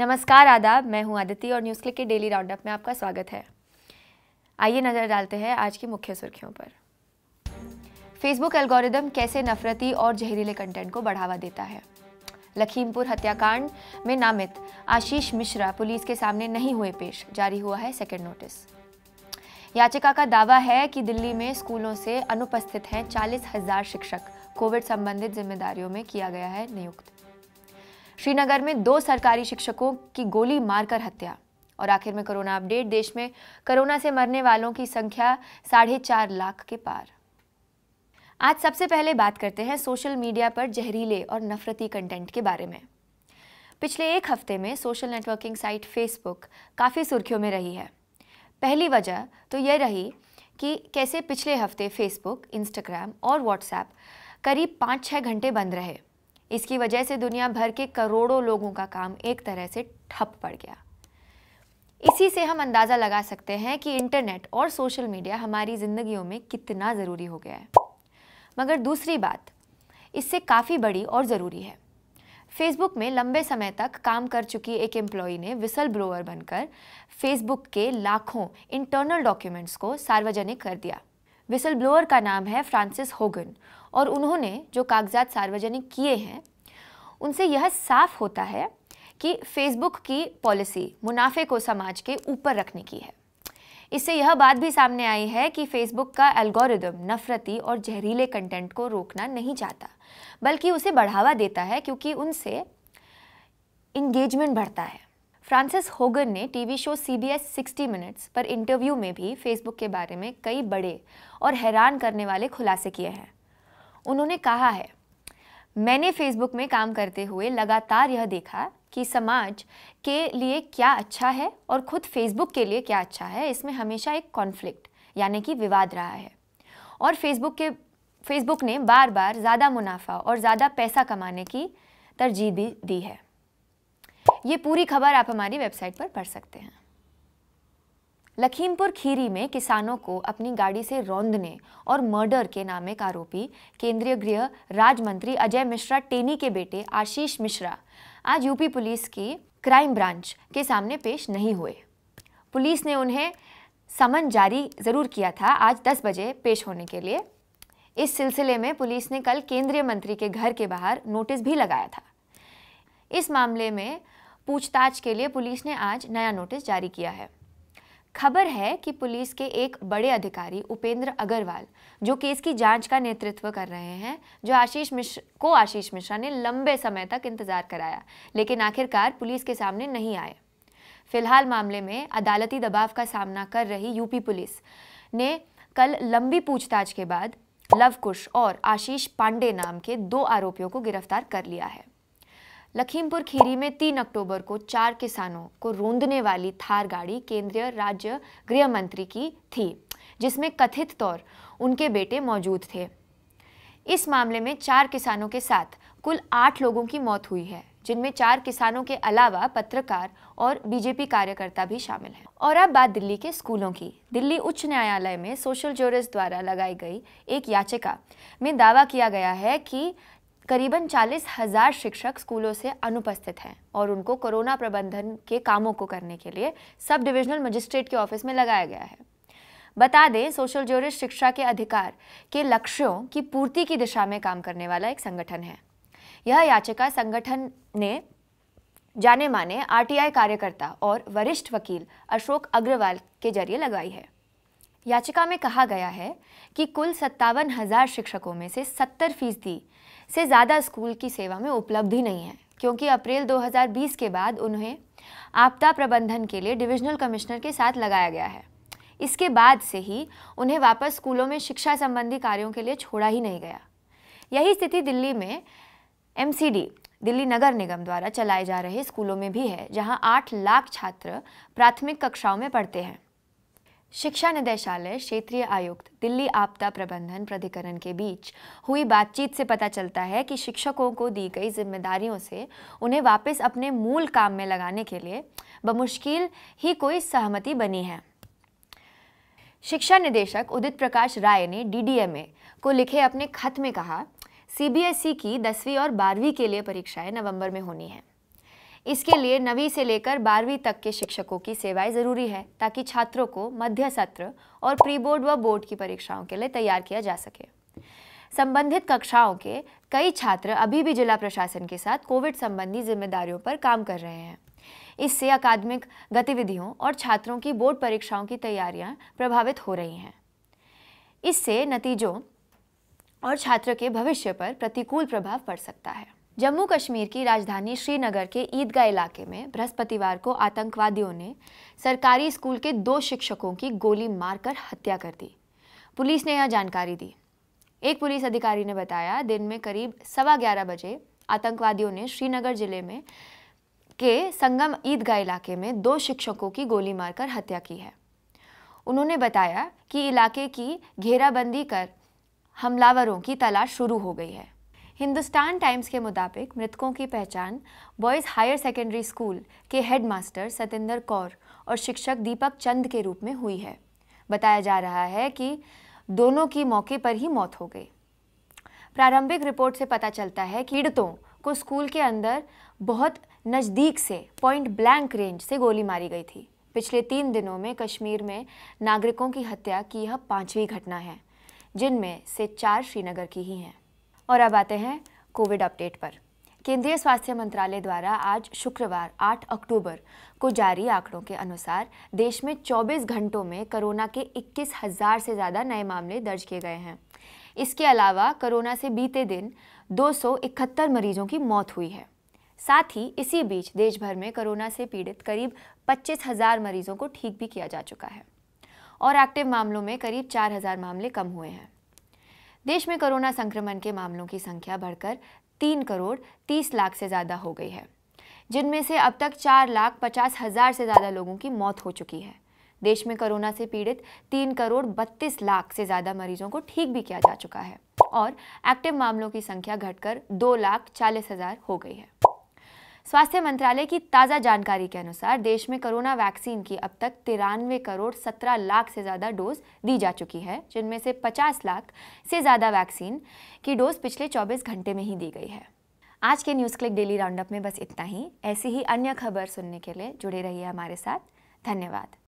नमस्कार आदाब मैं हूं आदिति और न्यूज़ क्लिक के डेली राउंडअप में आपका स्वागत है आइए नज़र डालते हैं आज की मुख्य सुर्खियों पर फेसबुक एल्गोरिदम कैसे नफरती और जहरीले कंटेंट को बढ़ावा देता है लखीमपुर हत्याकांड में नामित आशीष मिश्रा पुलिस के सामने नहीं हुए पेश जारी हुआ है सेकेंड नोटिस याचिका का दावा है कि दिल्ली में स्कूलों से अनुपस्थित हैं चालीस हजार शिक्षक कोविड संबंधित जिम्मेदारियों में किया गया है नियुक्त श्रीनगर में दो सरकारी शिक्षकों की गोली मारकर हत्या और आखिर में कोरोना अपडेट देश में कोरोना से मरने वालों की संख्या साढ़े चार लाख के पार आज सबसे पहले बात करते हैं सोशल मीडिया पर जहरीले और नफरती कंटेंट के बारे में पिछले एक हफ्ते में सोशल नेटवर्किंग साइट फेसबुक काफ़ी सुर्खियों में रही है पहली वजह तो यह रही कि कैसे पिछले हफ्ते फेसबुक इंस्टाग्राम और व्हाट्सएप करीब पाँच छः घंटे बंद रहे इसकी वजह से दुनिया भर के करोड़ों लोगों का काम एक तरह से ठप पड़ गया इसी से हम अंदाज़ा लगा सकते हैं कि इंटरनेट और सोशल मीडिया हमारी ज़िंदगियों में कितना ज़रूरी हो गया है मगर दूसरी बात इससे काफ़ी बड़ी और ज़रूरी है फेसबुक में लंबे समय तक काम कर चुकी एक एम्प्लॉई ने विसल ब्लोअर बनकर फेसबुक के लाखों इंटरनल डॉक्यूमेंट्स को सार्वजनिक कर दिया विसल ब्लोअर का नाम है फ्रांसिस होगन और उन्होंने जो कागजात सार्वजनिक किए हैं उनसे यह साफ होता है कि फेसबुक की पॉलिसी मुनाफे को समाज के ऊपर रखने की है इससे यह बात भी सामने आई है कि फेसबुक का एल्गोरिदम नफरती और जहरीले कंटेंट को रोकना नहीं चाहता बल्कि उसे बढ़ावा देता है क्योंकि उनसे इंगेजमेंट बढ़ता है फ्रांसिस होगन ने TV show C B S sixty minutes पर इंटरव्यू में भी फेसबुक के बारे में कई बड़े और हैरान करने वाले खुलासे किए हैं उन्होंने कहा है मैंने फेसबुक में काम करते हुए लगातार यह देखा कि समाज के लिए क्या अच्छा है और खुद फेसबुक के लिए क्या अच्छा है इसमें हमेशा एक कॉन्फ्लिक्ट यानी कि विवाद रहा है और फेसबुक के फेसबुक ने बार बार ज़्यादा मुनाफा और ज़्यादा पैसा कमाने की तरजीह भी दी है ये पूरी खबर आप हमारी वेबसाइट पर पढ़ सकते हैं लखीमपुर खीरी में किसानों को अपनी गाड़ी से रौंदने और मर्डर के नाम एक आरोपी केंद्रीय गृह राज्य मंत्री अजय मिश्रा टेनी के बेटे आशीष मिश्रा आज यूपी पुलिस की क्राइम ब्रांच के सामने पेश नहीं हुए पुलिस ने उन्हें समन जारी ज़रूर किया था आज 10 बजे पेश होने के लिए इस सिलसिले में पुलिस ने कल केंद्रीय मंत्री के घर के बाहर नोटिस भी लगाया था इस मामले में पूछताछ के लिए पुलिस ने आज नया नोटिस जारी किया है खबर है कि पुलिस के एक बड़े अधिकारी उपेंद्र अग्रवाल जो केस की जांच का नेतृत्व कर रहे हैं जो आशीष मिश्र को आशीष मिश्रा ने लंबे समय तक इंतजार कराया लेकिन आखिरकार पुलिस के सामने नहीं आए फिलहाल मामले में अदालती दबाव का सामना कर रही यूपी पुलिस ने कल लंबी पूछताछ के बाद लवकुश और आशीष पांडे नाम के दो आरोपियों को गिरफ्तार कर लिया है लखीमपुर खीरी में तीन अक्टूबर को चार किसानों को रोंदने वाली थार गाड़ी केंद्रीय राज्य गृह मंत्री की थी जिसमें कथित तौर उनके बेटे मौजूद थे इस मामले में चार किसानों के साथ कुल आठ लोगों की मौत हुई है जिनमें चार किसानों के अलावा पत्रकार और बीजेपी कार्यकर्ता भी शामिल हैं और अब बात दिल्ली के स्कूलों की दिल्ली उच्च न्यायालय में सोशल जोरिस द्वारा लगाई गई एक याचिका में दावा किया गया है कि करीबन चालीस हजार शिक्षक स्कूलों से अनुपस्थित हैं और उनको कोरोना प्रबंधन के कामों को करने के लिए सब डिविजनल मजिस्ट्रेट के ऑफिस में लगाया गया है बता दें सोशल जोरिस्ट शिक्षा के अधिकार के लक्ष्यों की पूर्ति की दिशा में काम करने वाला एक संगठन है यह याचिका संगठन ने जाने माने आरटीआई कार्यकर्ता और वरिष्ठ वकील अशोक अग्रवाल के जरिए लगाई है याचिका में कहा गया है कि कुल सत्तावन हज़ार शिक्षकों में से सत्तर फीसदी से ज़्यादा स्कूल की सेवा में उपलब्धि नहीं है क्योंकि अप्रैल 2020 के बाद उन्हें आपदा प्रबंधन के लिए डिविजनल कमिश्नर के साथ लगाया गया है इसके बाद से ही उन्हें वापस स्कूलों में शिक्षा संबंधी कार्यों के लिए छोड़ा ही नहीं गया यही स्थिति दिल्ली में एम दिल्ली नगर निगम द्वारा चलाए जा रहे स्कूलों में भी है जहां 8 लाख छात्र प्राथमिक कक्षाओं में पढ़ते हैं शिक्षा निदेशालय क्षेत्रीय आयुक्त दिल्ली आपदा प्रबंधन प्राधिकरण के बीच हुई बातचीत से पता चलता है कि शिक्षकों को दी गई जिम्मेदारियों से उन्हें वापस अपने मूल काम में लगाने के लिए बमुश्किल ही कोई सहमति बनी है शिक्षा निदेशक उदित प्रकाश राय ने डीडीएमए को लिखे अपने खत में कहा सीबीएसई की दसवीं और बारहवीं के लिए परीक्षाएं नवंबर में होनी हैं इसके लिए नवी से लेकर बारहवीं तक के शिक्षकों की सेवाएं ज़रूरी है ताकि छात्रों को मध्य सत्र और प्री बोर्ड व बोर्ड की परीक्षाओं के लिए तैयार किया जा सके संबंधित कक्षाओं के कई छात्र अभी भी जिला प्रशासन के साथ कोविड संबंधी जिम्मेदारियों पर काम कर रहे हैं इससे अकादमिक गतिविधियों और छात्रों की बोर्ड परीक्षाओं की तैयारियां प्रभावित हो रही हैं इससे नतीजों और छात्र के भविष्य पर प्रतिकूल प्रभाव पड़ सकता है जम्मू कश्मीर की राजधानी श्रीनगर के ईदगाह इलाके में बृहस्पतिवार को आतंकवादियों ने सरकारी स्कूल के दो शिक्षकों की गोली मारकर हत्या कर दी पुलिस ने यह जानकारी दी एक पुलिस अधिकारी ने बताया दिन में करीब सवा ग्यारह बजे आतंकवादियों ने श्रीनगर जिले में के संगम ईदगाह इलाके में दो शिक्षकों की गोली मारकर हत्या की है उन्होंने बताया कि इलाके की घेराबंदी कर हमलावरों की तलाश शुरू हो गई है हिंदुस्तान टाइम्स के मुताबिक मृतकों की पहचान बॉयज़ हायर सेकेंडरी स्कूल के हेडमास्टर सतेंद्र कौर और शिक्षक दीपक चंद के रूप में हुई है बताया जा रहा है कि दोनों की मौके पर ही मौत हो गई प्रारंभिक रिपोर्ट से पता चलता है कि पीड़ितों को स्कूल के अंदर बहुत नज़दीक से पॉइंट ब्लैंक रेंज से गोली मारी गई थी पिछले तीन दिनों में कश्मीर में नागरिकों की हत्या की यह पांचवी घटना है जिनमें से चार श्रीनगर की ही हैं और अब आते हैं कोविड अपडेट पर केंद्रीय स्वास्थ्य मंत्रालय द्वारा आज शुक्रवार 8 अक्टूबर को जारी आंकड़ों के अनुसार देश में 24 घंटों में कोरोना के इक्कीस हजार से ज़्यादा नए मामले दर्ज किए गए हैं इसके अलावा कोरोना से बीते दिन दो मरीजों की मौत हुई है साथ ही इसी बीच देश भर में कोरोना से पीड़ित करीब पच्चीस हजार मरीजों को ठीक भी किया जा चुका है और एक्टिव मामलों में करीब 4000 मामले कम हुए हैं देश में कोरोना संक्रमण के मामलों की संख्या बढ़कर तीन करोड़ तीस लाख से ज़्यादा हो गई है जिनमें से अब तक चार लाख पचास हज़ार से ज़्यादा लोगों की मौत हो चुकी है देश में कोरोना से पीड़ित तीन करोड़ बत्तीस लाख से ज़्यादा मरीजों को ठीक भी किया जा चुका है और एक्टिव मामलों की संख्या घटकर दो लाख चालीस हज़ार हो गई है स्वास्थ्य मंत्रालय की ताज़ा जानकारी के अनुसार देश में कोरोना वैक्सीन की अब तक तिरानवे करोड़ सत्रह लाख से ज़्यादा डोज दी जा चुकी है जिनमें से पचास लाख से ज़्यादा वैक्सीन की डोज पिछले चौबीस घंटे में ही दी गई है आज के न्यूज़ क्लिक डेली राउंडअप में बस इतना ही ऐसी ही अन्य खबर सुनने के लिए जुड़े रहिए हमारे साथ धन्यवाद